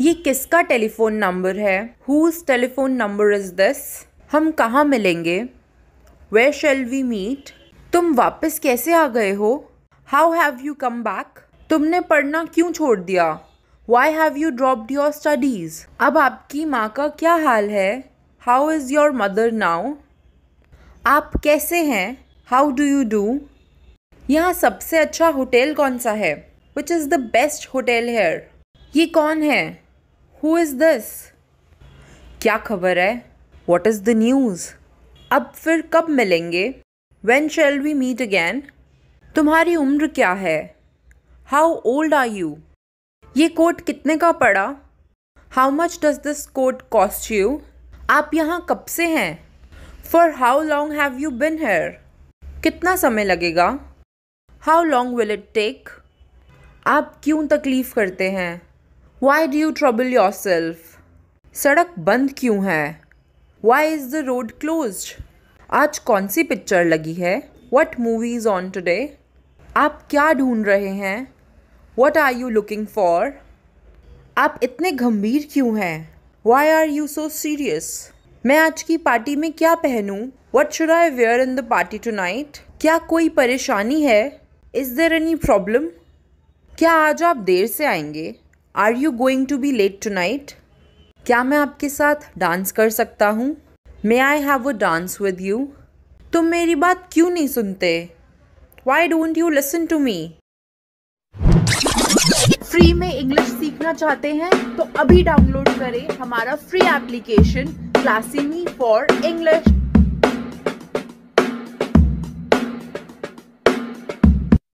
ये किसका telephone number है whose telephone number is this हम कहाँ मिलेंगे वेयर शेल वी मीट तुम वापस कैसे आ गए हो how have you come back तुमने पढ़ना क्यों छोड़ दिया why have you dropped your studies अब आपकी माँ का क्या हाल है how is your mother now आप कैसे हैं हाउ डू यू डू यहाँ सबसे अच्छा होटल कौन सा है which is the best hotel here ये कौन है हु इज़ दिस क्या खबर है वॉट इज़ द न्यूज़ अब फिर कब मिलेंगे when shall we meet again तुम्हारी उम्र क्या है हाउ ओल्ड आर यू ये कोट कितने का पड़ा how much does this coat cost you आप यहाँ कब से हैं for how long have you been here कितना समय लगेगा how long will it take आप क्यों तकलीफ़ करते हैं why do you trouble yourself सड़क बंद क्यों है why is the road close आज कौन सी पिक्चर लगी है what movie is on today आप क्या ढूंढ रहे हैं what are you looking for आप इतने गंभीर क्यों हैं why are you so serious मैं आज की पार्टी में क्या पहनूं what should I wear in the party tonight क्या कोई परेशानी है इज़ देर एनी प्रॉब्लम क्या आज आप देर से आएंगे are you going to be late tonight क्या मैं आपके साथ डांस कर सकता हूँ may I have a dance with you तुम मेरी बात क्यों नहीं सुनते why don't you listen to me free में इंग्लिश सीखना चाहते हैं तो अभी डाउनलोड करें हमारा free application Classy Me for English